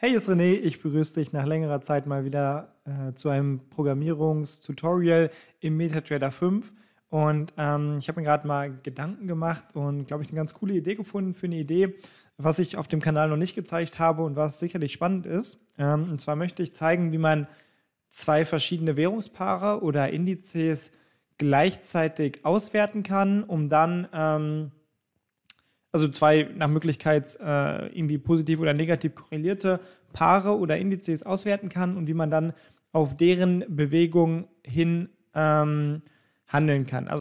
Hey, es ist René, ich begrüße dich nach längerer Zeit mal wieder äh, zu einem Programmierungstutorial im MetaTrader 5. Und ähm, ich habe mir gerade mal Gedanken gemacht und, glaube ich, eine ganz coole Idee gefunden für eine Idee, was ich auf dem Kanal noch nicht gezeigt habe und was sicherlich spannend ist. Ähm, und zwar möchte ich zeigen, wie man zwei verschiedene Währungspaare oder Indizes gleichzeitig auswerten kann, um dann... Ähm, also zwei nach Möglichkeit äh, irgendwie positiv oder negativ korrelierte Paare oder Indizes auswerten kann und wie man dann auf deren Bewegung hin ähm, handeln kann. Also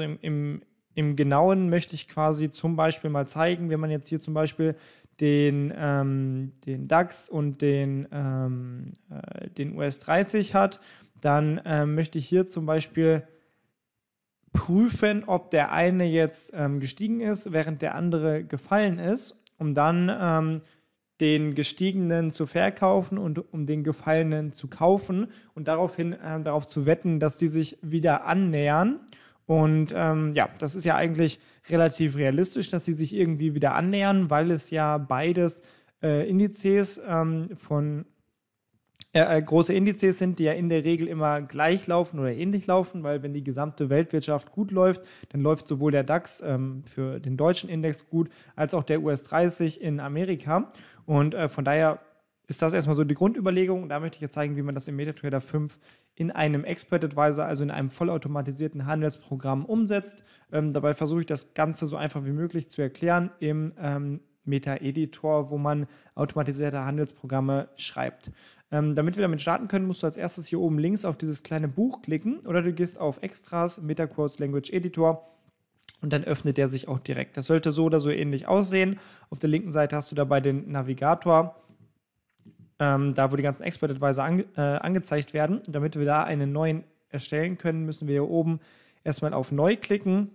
im, im im Genauen möchte ich quasi zum Beispiel mal zeigen, wenn man jetzt hier zum Beispiel den, ähm, den DAX und den, ähm, äh, den US30 hat, dann ähm, möchte ich hier zum Beispiel prüfen, ob der eine jetzt ähm, gestiegen ist, während der andere gefallen ist, um dann ähm, den gestiegenen zu verkaufen und um den gefallenen zu kaufen und daraufhin äh, darauf zu wetten, dass die sich wieder annähern. Und ähm, ja, das ist ja eigentlich relativ realistisch, dass sie sich irgendwie wieder annähern, weil es ja beides äh, Indizes ähm, von äh, äh, große Indizes sind, die ja in der Regel immer gleich laufen oder ähnlich laufen, weil wenn die gesamte Weltwirtschaft gut läuft, dann läuft sowohl der DAX ähm, für den deutschen Index gut als auch der US 30 in Amerika. Und äh, von daher ist das erstmal so die Grundüberlegung. Da möchte ich jetzt zeigen, wie man das im MetaTrader 5 in einem Expert Advisor, also in einem vollautomatisierten Handelsprogramm umsetzt. Ähm, dabei versuche ich das Ganze so einfach wie möglich zu erklären im ähm, Meta-Editor, wo man automatisierte Handelsprogramme schreibt. Ähm, damit wir damit starten können, musst du als erstes hier oben links auf dieses kleine Buch klicken oder du gehst auf Extras, MetaQuotes Language Editor und dann öffnet der sich auch direkt. Das sollte so oder so ähnlich aussehen. Auf der linken Seite hast du dabei den Navigator ähm, da wo die ganzen Expert Advisor ange äh, angezeigt werden. Und damit wir da einen neuen erstellen können, müssen wir hier oben erstmal auf Neu klicken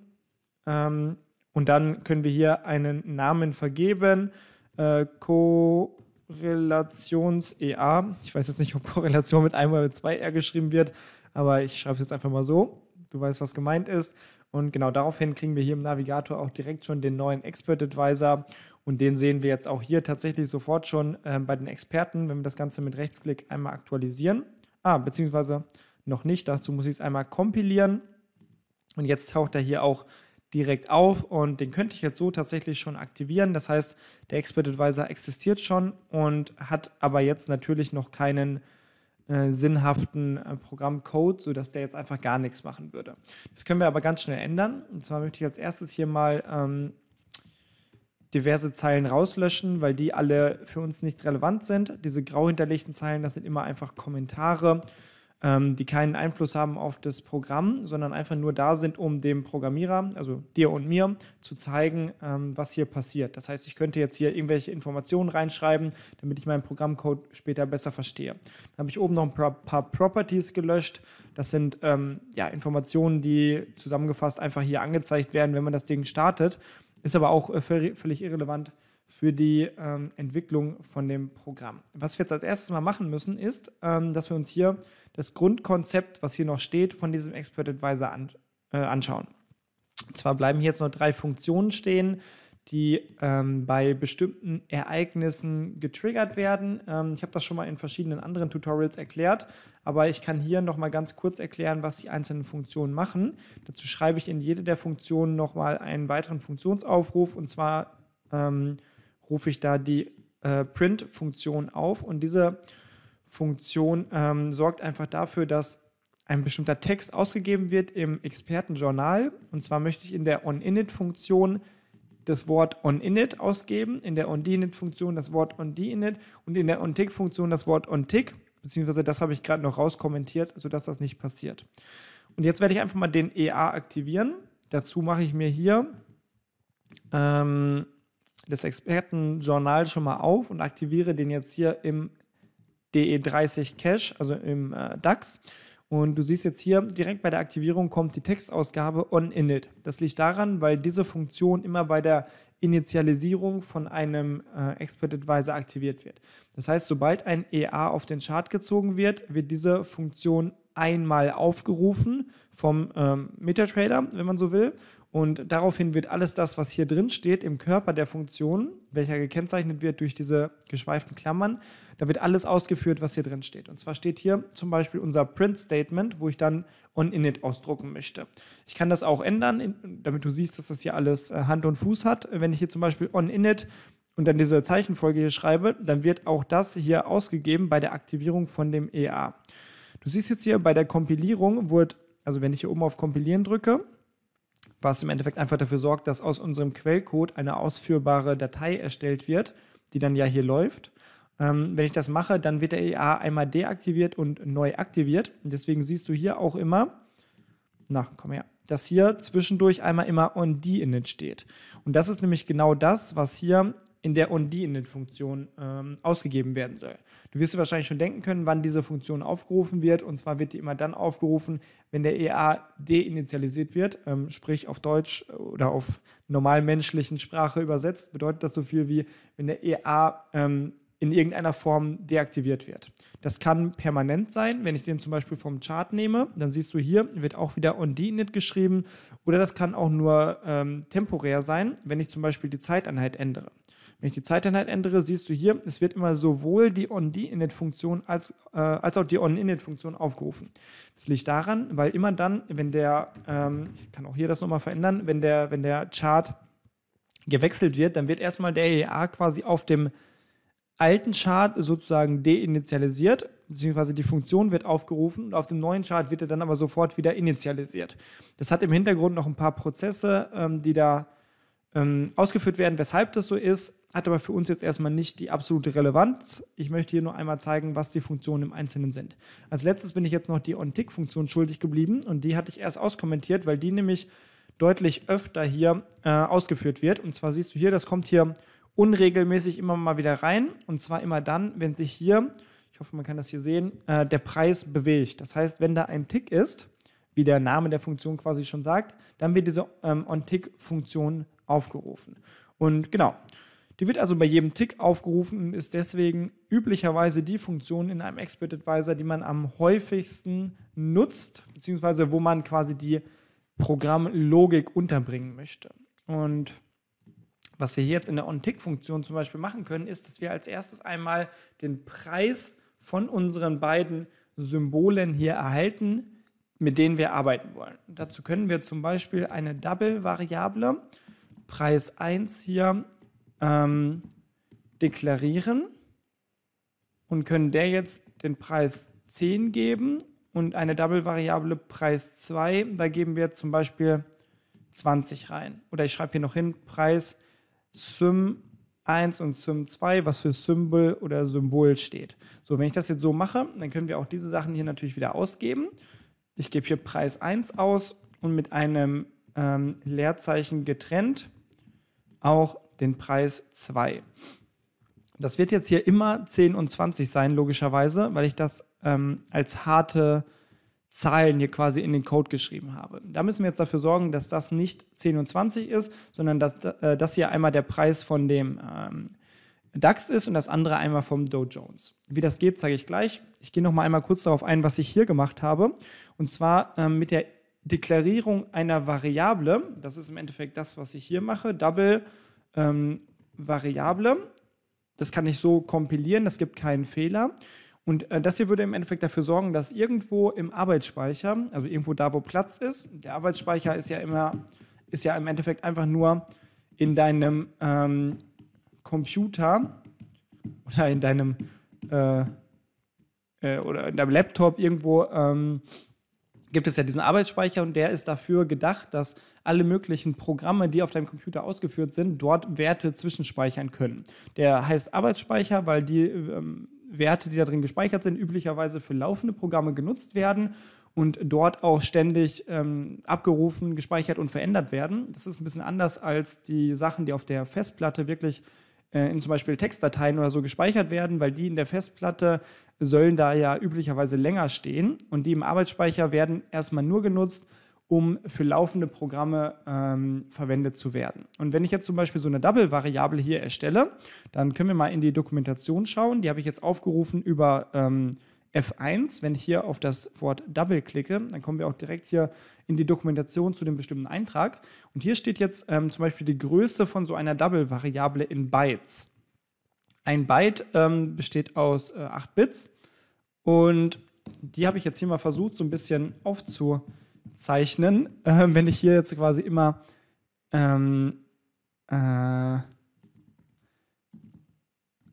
ähm, und dann können wir hier einen Namen vergeben. Äh, Korrelations-EA. Ich weiß jetzt nicht, ob Korrelation mit einem oder mit zwei R geschrieben wird, aber ich schreibe es jetzt einfach mal so du weißt, was gemeint ist. Und genau daraufhin kriegen wir hier im Navigator auch direkt schon den neuen Expert Advisor. Und den sehen wir jetzt auch hier tatsächlich sofort schon äh, bei den Experten, wenn wir das Ganze mit Rechtsklick einmal aktualisieren. Ah, beziehungsweise noch nicht. Dazu muss ich es einmal kompilieren. Und jetzt taucht er hier auch direkt auf und den könnte ich jetzt so tatsächlich schon aktivieren. Das heißt, der Expert Advisor existiert schon und hat aber jetzt natürlich noch keinen äh, sinnhaften äh, Programmcode, sodass der jetzt einfach gar nichts machen würde. Das können wir aber ganz schnell ändern. Und zwar möchte ich als erstes hier mal ähm, diverse Zeilen rauslöschen, weil die alle für uns nicht relevant sind. Diese grau hinterlegten Zeilen, das sind immer einfach Kommentare ähm, die keinen Einfluss haben auf das Programm, sondern einfach nur da sind, um dem Programmierer, also dir und mir, zu zeigen, ähm, was hier passiert. Das heißt, ich könnte jetzt hier irgendwelche Informationen reinschreiben, damit ich meinen Programmcode später besser verstehe. Dann habe ich oben noch ein paar, Properties gelöscht. Das sind ähm, ja, Informationen, die zusammengefasst einfach hier angezeigt werden, wenn man das Ding startet. Ist aber auch äh, völlig irrelevant für die ähm, Entwicklung von dem Programm. Was wir jetzt als erstes mal machen müssen, ist, ähm, dass wir uns hier das Grundkonzept, was hier noch steht, von diesem Expert Advisor an, äh, anschauen. Und zwar bleiben hier jetzt nur drei Funktionen stehen, die ähm, bei bestimmten Ereignissen getriggert werden. Ähm, ich habe das schon mal in verschiedenen anderen Tutorials erklärt, aber ich kann hier nochmal ganz kurz erklären, was die einzelnen Funktionen machen. Dazu schreibe ich in jede der Funktionen nochmal einen weiteren Funktionsaufruf und zwar ähm, rufe ich da die äh, Print-Funktion auf und diese Funktion ähm, sorgt einfach dafür, dass ein bestimmter Text ausgegeben wird im Expertenjournal. Und zwar möchte ich in der OnInit-Funktion das Wort OnInit ausgeben, in der OnDinit-Funktion das Wort OnDinit und in der OnTick-Funktion das Wort OnTick. Beziehungsweise das habe ich gerade noch rauskommentiert, sodass das nicht passiert. Und jetzt werde ich einfach mal den EA aktivieren. Dazu mache ich mir hier ähm, das Expertenjournal schon mal auf und aktiviere den jetzt hier im E DE30 Cache, also im äh, DAX. Und du siehst jetzt hier, direkt bei der Aktivierung kommt die Textausgabe onInit. Das liegt daran, weil diese Funktion immer bei der Initialisierung von einem äh, Expert Advisor aktiviert wird. Das heißt, sobald ein EA auf den Chart gezogen wird, wird diese Funktion einmal aufgerufen vom ähm, Metatrader, wenn man so will, und daraufhin wird alles das, was hier drin steht, im Körper der Funktion, welcher gekennzeichnet wird durch diese geschweiften Klammern, da wird alles ausgeführt, was hier drin steht. Und zwar steht hier zum Beispiel unser Print-Statement, wo ich dann on-init ausdrucken möchte. Ich kann das auch ändern, damit du siehst, dass das hier alles äh, Hand und Fuß hat. Wenn ich hier zum Beispiel on-init und dann diese Zeichenfolge hier schreibe, dann wird auch das hier ausgegeben bei der Aktivierung von dem EA. Du siehst jetzt hier bei der Kompilierung wurde, also wenn ich hier oben auf Kompilieren drücke, was im Endeffekt einfach dafür sorgt, dass aus unserem Quellcode eine ausführbare Datei erstellt wird, die dann ja hier läuft. Ähm, wenn ich das mache, dann wird der EA einmal deaktiviert und neu aktiviert. Und deswegen siehst du hier auch immer, na, komm her, dass hier zwischendurch einmal immer on the init steht. Und das ist nämlich genau das, was hier in der und die in ähm, ausgegeben werden soll. Du wirst dir wahrscheinlich schon denken können, wann diese Funktion aufgerufen wird. Und zwar wird die immer dann aufgerufen, wenn der EA deinitialisiert wird, ähm, sprich auf Deutsch äh, oder auf normalmenschlichen Sprache übersetzt, bedeutet das so viel wie, wenn der EA ähm, in irgendeiner Form deaktiviert wird. Das kann permanent sein. Wenn ich den zum Beispiel vom Chart nehme, dann siehst du hier, wird auch wieder on geschrieben. Oder das kann auch nur ähm, temporär sein, wenn ich zum Beispiel die Zeiteinheit ändere. Wenn ich die Zeiteinheit halt ändere, siehst du hier, es wird immer sowohl die On-D-Init-Funktion als, äh, als auch die On-Init-Funktion aufgerufen. Das liegt daran, weil immer dann, wenn der, ähm, ich kann auch hier das nochmal verändern, wenn der, wenn der Chart gewechselt wird, dann wird erstmal der EA quasi auf dem alten Chart sozusagen deinitialisiert, beziehungsweise die Funktion wird aufgerufen und auf dem neuen Chart wird er dann aber sofort wieder initialisiert. Das hat im Hintergrund noch ein paar Prozesse, ähm, die da ähm, ausgeführt werden, weshalb das so ist hat aber für uns jetzt erstmal nicht die absolute Relevanz. Ich möchte hier nur einmal zeigen, was die Funktionen im Einzelnen sind. Als letztes bin ich jetzt noch die OnTick-Funktion schuldig geblieben und die hatte ich erst auskommentiert, weil die nämlich deutlich öfter hier äh, ausgeführt wird. Und zwar siehst du hier, das kommt hier unregelmäßig immer mal wieder rein und zwar immer dann, wenn sich hier, ich hoffe, man kann das hier sehen, äh, der Preis bewegt. Das heißt, wenn da ein Tick ist, wie der Name der Funktion quasi schon sagt, dann wird diese ähm, OnTick-Funktion aufgerufen. Und genau, die wird also bei jedem Tick aufgerufen und ist deswegen üblicherweise die Funktion in einem Expert Advisor, die man am häufigsten nutzt, beziehungsweise wo man quasi die Programmlogik unterbringen möchte. Und was wir jetzt in der OnTick-Funktion zum Beispiel machen können, ist, dass wir als erstes einmal den Preis von unseren beiden Symbolen hier erhalten, mit denen wir arbeiten wollen. Dazu können wir zum Beispiel eine Double-Variable, Preis 1 hier ähm, deklarieren und können der jetzt den Preis 10 geben und eine Double-Variable Preis 2, da geben wir zum Beispiel 20 rein. Oder ich schreibe hier noch hin, Preis Sym 1 und Sym 2, was für Symbol oder Symbol steht. So, wenn ich das jetzt so mache, dann können wir auch diese Sachen hier natürlich wieder ausgeben. Ich gebe hier Preis 1 aus und mit einem ähm, Leerzeichen getrennt auch den Preis 2. Das wird jetzt hier immer 10 und 20 sein, logischerweise, weil ich das ähm, als harte Zahlen hier quasi in den Code geschrieben habe. Da müssen wir jetzt dafür sorgen, dass das nicht 10 und 20 ist, sondern dass äh, das hier einmal der Preis von dem ähm, DAX ist und das andere einmal vom Dow Jones. Wie das geht, zeige ich gleich. Ich gehe nochmal einmal kurz darauf ein, was ich hier gemacht habe. Und zwar ähm, mit der Deklarierung einer Variable. Das ist im Endeffekt das, was ich hier mache. Double ähm, Variable. Das kann ich so kompilieren, das gibt keinen Fehler. Und äh, das hier würde im Endeffekt dafür sorgen, dass irgendwo im Arbeitsspeicher, also irgendwo da, wo Platz ist, der Arbeitsspeicher ist ja immer, ist ja im Endeffekt einfach nur in deinem ähm, Computer oder in deinem äh, äh, oder in deinem Laptop irgendwo ähm, gibt es ja diesen Arbeitsspeicher und der ist dafür gedacht, dass alle möglichen Programme, die auf deinem Computer ausgeführt sind, dort Werte zwischenspeichern können. Der heißt Arbeitsspeicher, weil die ähm, Werte, die da drin gespeichert sind, üblicherweise für laufende Programme genutzt werden und dort auch ständig ähm, abgerufen, gespeichert und verändert werden. Das ist ein bisschen anders als die Sachen, die auf der Festplatte wirklich äh, in zum Beispiel Textdateien oder so gespeichert werden, weil die in der Festplatte sollen da ja üblicherweise länger stehen und die im Arbeitsspeicher werden erstmal nur genutzt, um für laufende Programme ähm, verwendet zu werden. Und wenn ich jetzt zum Beispiel so eine Double-Variable hier erstelle, dann können wir mal in die Dokumentation schauen. Die habe ich jetzt aufgerufen über ähm, F1. Wenn ich hier auf das Wort Double klicke, dann kommen wir auch direkt hier in die Dokumentation zu dem bestimmten Eintrag. Und hier steht jetzt ähm, zum Beispiel die Größe von so einer Double-Variable in Bytes. Ein Byte ähm, besteht aus äh, 8 Bits und die habe ich jetzt hier mal versucht, so ein bisschen aufzunehmen zeichnen, äh, wenn ich hier jetzt quasi immer ähm, äh,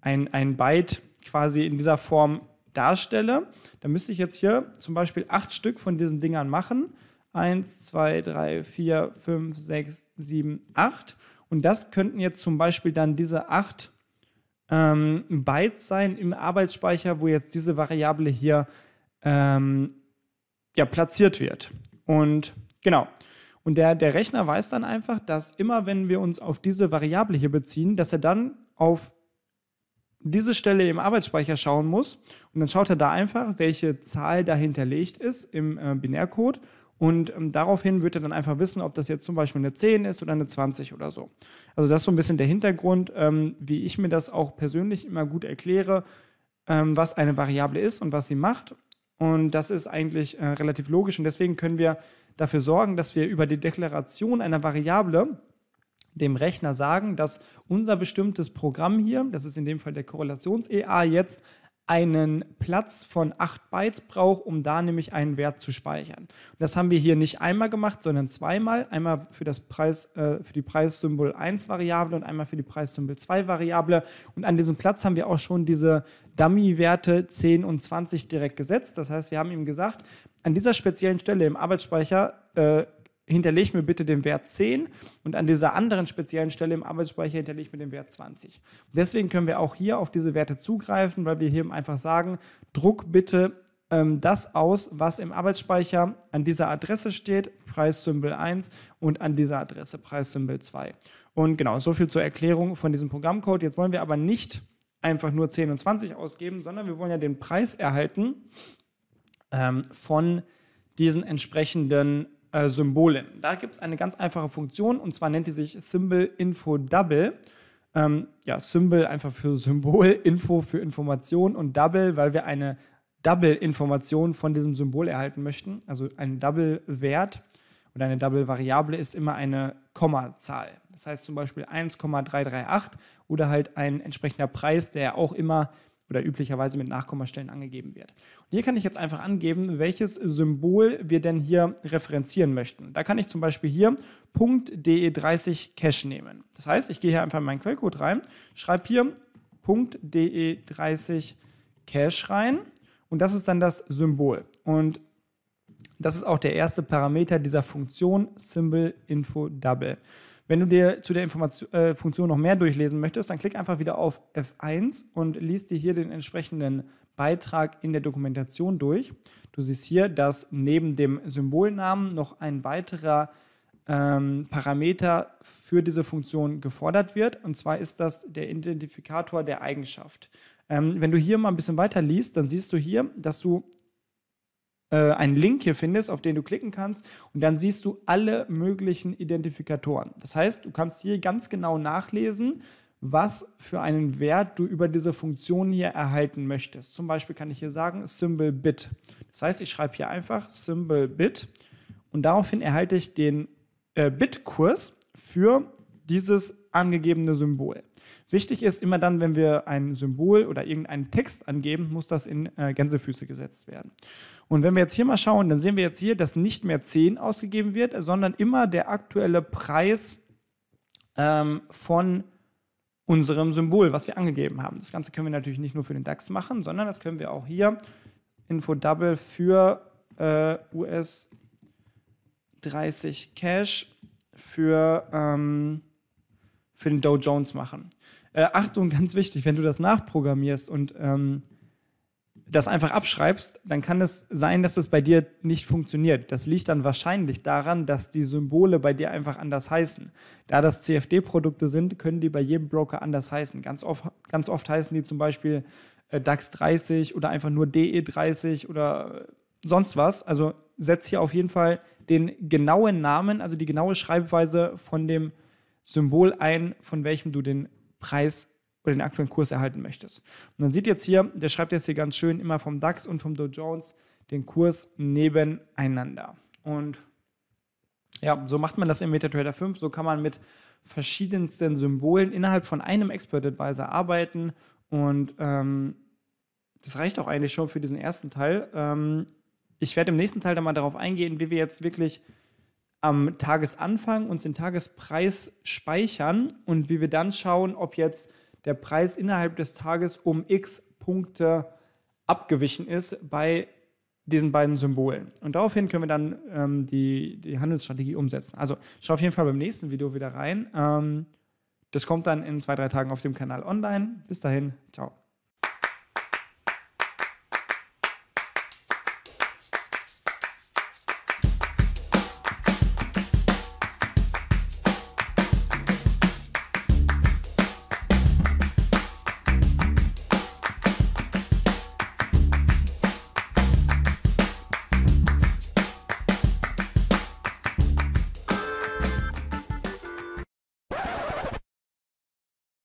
ein, ein Byte quasi in dieser Form darstelle, dann müsste ich jetzt hier zum Beispiel acht Stück von diesen Dingern machen. Eins, zwei, drei, vier, fünf, sechs, sieben, acht. Und das könnten jetzt zum Beispiel dann diese acht ähm, Bytes sein im Arbeitsspeicher, wo jetzt diese Variable hier ähm, ja, platziert wird. Und genau. Und der, der Rechner weiß dann einfach, dass immer wenn wir uns auf diese Variable hier beziehen, dass er dann auf diese Stelle im Arbeitsspeicher schauen muss. Und dann schaut er da einfach, welche Zahl dahinterlegt ist im äh, Binärcode. Und ähm, daraufhin wird er dann einfach wissen, ob das jetzt zum Beispiel eine 10 ist oder eine 20 oder so. Also das ist so ein bisschen der Hintergrund, ähm, wie ich mir das auch persönlich immer gut erkläre, ähm, was eine Variable ist und was sie macht. Und das ist eigentlich äh, relativ logisch. Und deswegen können wir dafür sorgen, dass wir über die Deklaration einer Variable dem Rechner sagen, dass unser bestimmtes Programm hier, das ist in dem Fall der Korrelations-EA, jetzt einen Platz von 8 Bytes braucht, um da nämlich einen Wert zu speichern. Und das haben wir hier nicht einmal gemacht, sondern zweimal. Einmal für, das Preis, äh, für die Preissymbol 1 Variable und einmal für die Preissymbol 2 Variable. Und an diesem Platz haben wir auch schon diese Dummy-Werte 10 und 20 direkt gesetzt. Das heißt, wir haben ihm gesagt, an dieser speziellen Stelle im Arbeitsspeicher äh, hinterleg mir bitte den Wert 10 und an dieser anderen speziellen Stelle im Arbeitsspeicher hinterlegt mir den Wert 20. Deswegen können wir auch hier auf diese Werte zugreifen, weil wir hier einfach sagen, druck bitte ähm, das aus, was im Arbeitsspeicher an dieser Adresse steht, Preissymbol 1 und an dieser Adresse Preissymbol 2. Und genau, so viel zur Erklärung von diesem Programmcode. Jetzt wollen wir aber nicht einfach nur 10 und 20 ausgeben, sondern wir wollen ja den Preis erhalten ähm, von diesen entsprechenden äh, Symbolen. Da gibt es eine ganz einfache Funktion und zwar nennt die sich Symbol Info Double. Ähm, ja, Symbol einfach für Symbol, Info für Information und Double, weil wir eine Double-Information von diesem Symbol erhalten möchten. Also ein Double-Wert oder eine Double-Variable ist immer eine Kommazahl. Das heißt zum Beispiel 1,338 oder halt ein entsprechender Preis, der auch immer oder üblicherweise mit Nachkommastellen angegeben wird. Und hier kann ich jetzt einfach angeben, welches Symbol wir denn hier referenzieren möchten. Da kann ich zum Beispiel hier .de30 Cache nehmen. Das heißt, ich gehe hier einfach in meinen Quellcode rein, schreibe hier .de30 Cache rein und das ist dann das Symbol. Und das ist auch der erste Parameter dieser Funktion Symbol Info Double. Wenn du dir zu der Information, äh, Funktion noch mehr durchlesen möchtest, dann klick einfach wieder auf F1 und liest dir hier den entsprechenden Beitrag in der Dokumentation durch. Du siehst hier, dass neben dem Symbolnamen noch ein weiterer ähm, Parameter für diese Funktion gefordert wird. Und zwar ist das der Identifikator der Eigenschaft. Ähm, wenn du hier mal ein bisschen weiter liest, dann siehst du hier, dass du äh, einen Link hier findest, auf den du klicken kannst und dann siehst du alle möglichen Identifikatoren. Das heißt, du kannst hier ganz genau nachlesen, was für einen Wert du über diese Funktion hier erhalten möchtest. Zum Beispiel kann ich hier sagen Symbol Bit. Das heißt, ich schreibe hier einfach Symbol Bit und daraufhin erhalte ich den äh, Bitkurs für dieses angegebene Symbol. Wichtig ist immer dann, wenn wir ein Symbol oder irgendeinen Text angeben, muss das in äh, Gänsefüße gesetzt werden. Und wenn wir jetzt hier mal schauen, dann sehen wir jetzt hier, dass nicht mehr 10 ausgegeben wird, sondern immer der aktuelle Preis ähm, von unserem Symbol, was wir angegeben haben. Das Ganze können wir natürlich nicht nur für den DAX machen, sondern das können wir auch hier Info Double für äh, US 30 Cash für, ähm, für den Dow Jones machen. Äh, Achtung, ganz wichtig, wenn du das nachprogrammierst und ähm, das einfach abschreibst, dann kann es sein, dass das bei dir nicht funktioniert. Das liegt dann wahrscheinlich daran, dass die Symbole bei dir einfach anders heißen. Da das CFD-Produkte sind, können die bei jedem Broker anders heißen. Ganz oft, ganz oft heißen die zum Beispiel äh, DAX 30 oder einfach nur DE 30 oder äh, sonst was. Also setz hier auf jeden Fall den genauen Namen, also die genaue Schreibweise von dem Symbol ein, von welchem du den Preis oder den aktuellen Kurs erhalten möchtest. Und man sieht jetzt hier, der schreibt jetzt hier ganz schön immer vom DAX und vom Dow Jones den Kurs nebeneinander. Und ja, so macht man das im MetaTrader 5. So kann man mit verschiedensten Symbolen innerhalb von einem Expert Advisor arbeiten. Und ähm, das reicht auch eigentlich schon für diesen ersten Teil. Ähm, ich werde im nächsten Teil dann mal darauf eingehen, wie wir jetzt wirklich am Tagesanfang uns den Tagespreis speichern und wie wir dann schauen, ob jetzt der Preis innerhalb des Tages um x Punkte abgewichen ist bei diesen beiden Symbolen. Und daraufhin können wir dann ähm, die, die Handelsstrategie umsetzen. Also schau auf jeden Fall beim nächsten Video wieder rein. Ähm, das kommt dann in zwei, drei Tagen auf dem Kanal online. Bis dahin, ciao.